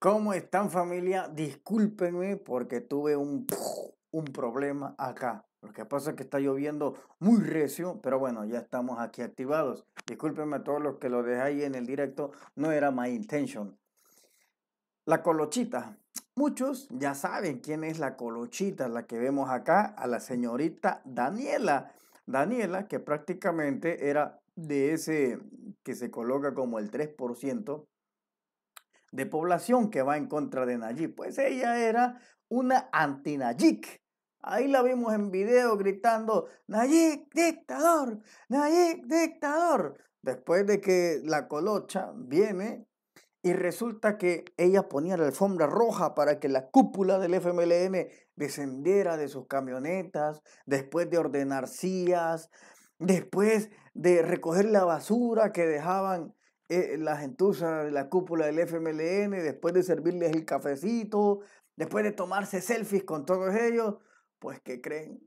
¿Cómo están familia? Discúlpenme porque tuve un, problema acá. Lo que pasa es que está lloviendo muy recio, pero bueno, ya estamos aquí activados. Discúlpenme a todos los que lo dejé en el directo, no era my intention. La colochita. Muchos ya saben quién es la colochita, la que vemos acá, a la señorita Daniela. Daniela, que prácticamente era de ese que se coloca como el 3% de población que va en contra de Nayik, Pues ella era una anti Ahí la vimos en video gritando, Nayik dictador, Nayik dictador. Después de que la colocha viene y resulta que ella ponía la alfombra roja para que la cúpula del FMLN descendiera de sus camionetas, después de ordenar sillas, después de recoger la basura que dejaban eh, la gentuza, de la cúpula del FMLN, después de servirles el cafecito, después de tomarse selfies con todos ellos, pues que creen?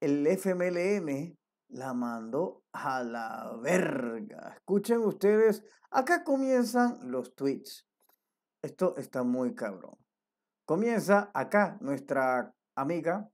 El FMLN la mandó a la verga. Escuchen ustedes, acá comienzan los tweets. Esto está muy cabrón. Comienza acá nuestra amiga,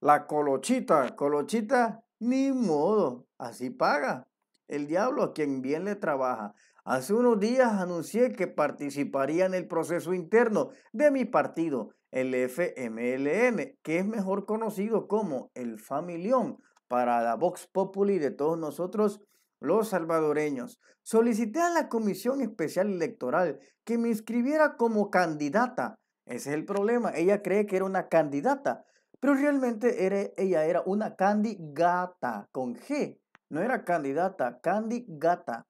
la colochita. Colochita, ni modo, así paga el diablo a quien bien le trabaja. Hace unos días anuncié que participaría en el proceso interno de mi partido, el FMLN, que es mejor conocido como el Familión para la Vox Populi de todos nosotros los salvadoreños. Solicité a la Comisión Especial Electoral que me inscribiera como candidata. Ese es el problema. Ella cree que era una candidata, pero realmente era, ella era una candidata con G no era candidata, candidata.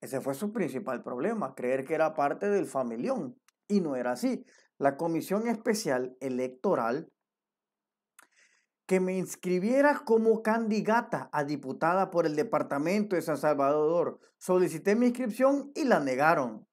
Ese fue su principal problema, creer que era parte del familión. Y no era así. La Comisión Especial Electoral que me inscribiera como candidata a diputada por el Departamento de San Salvador. Solicité mi inscripción y la negaron.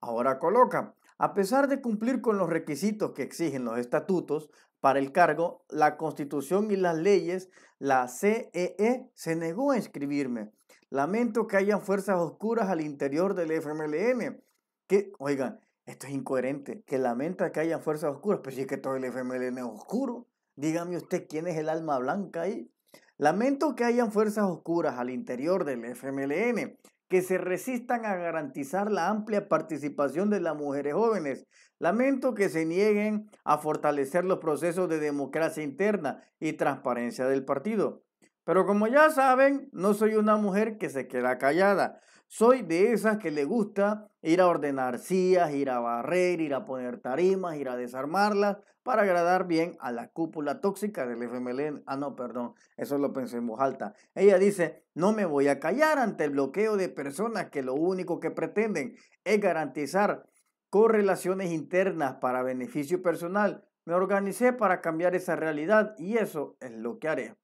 Ahora coloca, a pesar de cumplir con los requisitos que exigen los estatutos, para el cargo, la constitución y las leyes, la CEE e, se negó a inscribirme. Lamento que hayan fuerzas oscuras al interior del FMLN. Que, oigan, esto es incoherente, que lamenta que hayan fuerzas oscuras, pero pues sí es que todo el FMLN es oscuro. Dígame usted quién es el alma blanca ahí. Lamento que hayan fuerzas oscuras al interior del FMLN que se resistan a garantizar la amplia participación de las mujeres jóvenes. Lamento que se nieguen a fortalecer los procesos de democracia interna y transparencia del partido. Pero como ya saben, no soy una mujer que se queda callada. Soy de esas que le gusta ir a ordenar sillas, ir a barrer, ir a poner tarimas, ir a desarmarlas para agradar bien a la cúpula tóxica del FMLN. Ah, no, perdón, eso lo pensé en voz alta. Ella dice, no me voy a callar ante el bloqueo de personas que lo único que pretenden es garantizar correlaciones internas para beneficio personal. Me organicé para cambiar esa realidad y eso es lo que haré.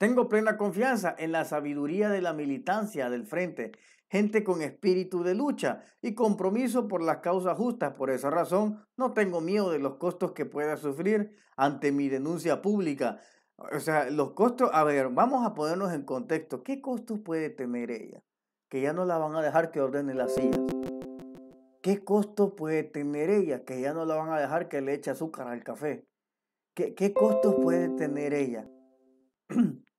Tengo plena confianza en la sabiduría de la militancia del frente, gente con espíritu de lucha y compromiso por las causas justas. Por esa razón, no tengo miedo de los costos que pueda sufrir ante mi denuncia pública. O sea, los costos, a ver, vamos a ponernos en contexto. ¿Qué costos puede tener ella? Que ya no la van a dejar que ordene las sillas. ¿Qué costos puede tener ella? Que ya no la van a dejar que le eche azúcar al café. ¿Qué, qué costos puede tener ella?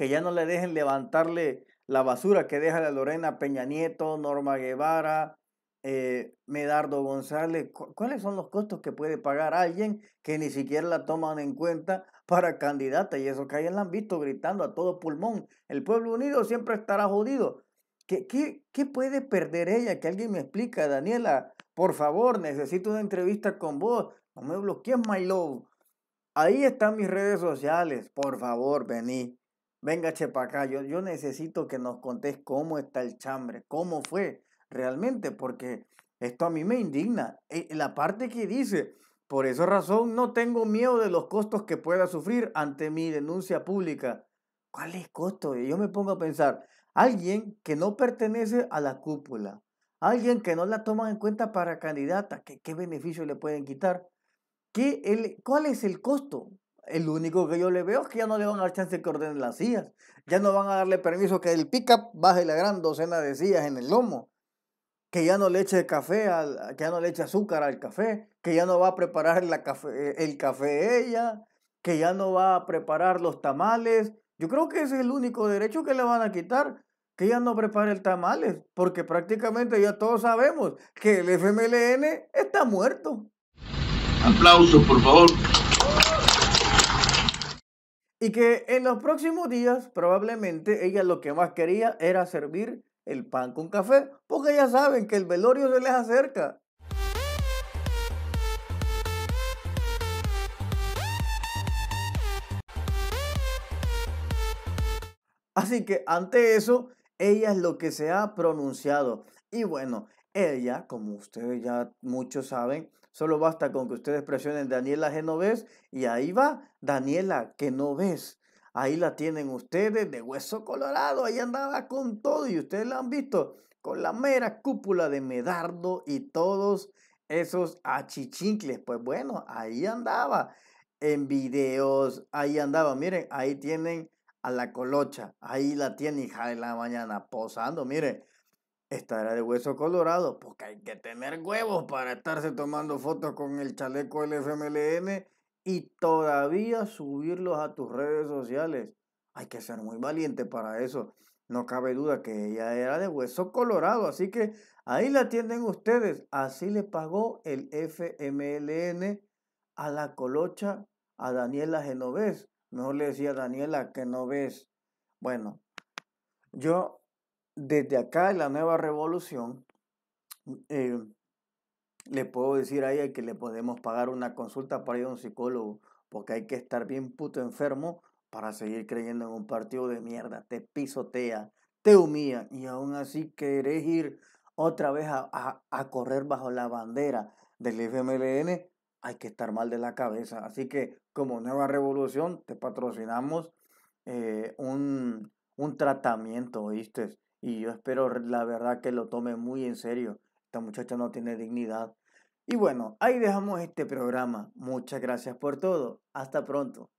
que ya no le dejen levantarle la basura que deja la Lorena Peña Nieto, Norma Guevara, eh, Medardo González, ¿cuáles son los costos que puede pagar alguien que ni siquiera la toman en cuenta para candidata? Y eso que ayer la han visto gritando a todo pulmón. El pueblo unido siempre estará jodido. ¿Qué, qué, qué puede perder ella? Que alguien me explique. Daniela, por favor, necesito una entrevista con vos. No me bloquees, my love. Ahí están mis redes sociales. Por favor, vení. Venga, Chepacá, yo, yo necesito que nos contés cómo está el chambre, cómo fue realmente, porque esto a mí me indigna. Eh, la parte que dice, por esa razón no tengo miedo de los costos que pueda sufrir ante mi denuncia pública. ¿Cuál es el costo? Y yo me pongo a pensar, alguien que no pertenece a la cúpula, alguien que no la toma en cuenta para candidata, ¿qué, qué beneficio le pueden quitar? ¿Qué, el, ¿Cuál es el costo? el único que yo le veo es que ya no le van a dar chance que ordenen las sillas. Ya no van a darle permiso que el pickup baje la gran docena de sillas en el lomo. Que ya no le eche café, al, que ya no le eche azúcar al café. Que ya no va a preparar la eh, el café ella. Que ya no va a preparar los tamales. Yo creo que ese es el único derecho que le van a quitar. Que ya no prepare el tamales. Porque prácticamente ya todos sabemos que el FMLN está muerto. Aplausos, por favor. Y que en los próximos días probablemente ella lo que más quería era servir el pan con café, porque ya saben que el velorio se les acerca. Así que ante eso, ella es lo que se ha pronunciado. Y bueno, ella, como ustedes ya muchos saben, solo basta con que ustedes presionen Daniela Genovés y ahí va Daniela que no ves. Ahí la tienen ustedes de hueso colorado, ahí andaba con todo y ustedes la han visto con la mera cúpula de Medardo y todos esos achichincles. Pues bueno, ahí andaba en videos, ahí andaba, miren, ahí tienen a la colocha, ahí la tienen hija de la mañana posando, miren, era de hueso colorado, porque hay que tener huevos para estarse tomando fotos con el chaleco del FMLN y todavía subirlos a tus redes sociales. Hay que ser muy valiente para eso. No cabe duda que ella era de hueso colorado, así que ahí la tienen ustedes. Así le pagó el FMLN a la colocha, a Daniela Genovés. Mejor le decía Daniela que no ves. Bueno, yo desde acá en la nueva revolución, mm, eh, le puedo decir a ella que le podemos pagar una consulta para ir a un psicólogo, porque hay que estar bien puto enfermo para seguir creyendo en un partido de mierda. Te pisotea, te humilla y aún así querés ir otra vez a, correr bajo la bandera del FMLN. Hay que estar mal de la cabeza. Así que como Nueva Revolución te patrocinamos eh, un, un tratamiento, ¿oíste? Y yo espero la verdad que lo tome muy en serio. Esta muchacha no tiene dignidad. Y bueno, ahí dejamos este programa. Muchas gracias por todo. Hasta pronto.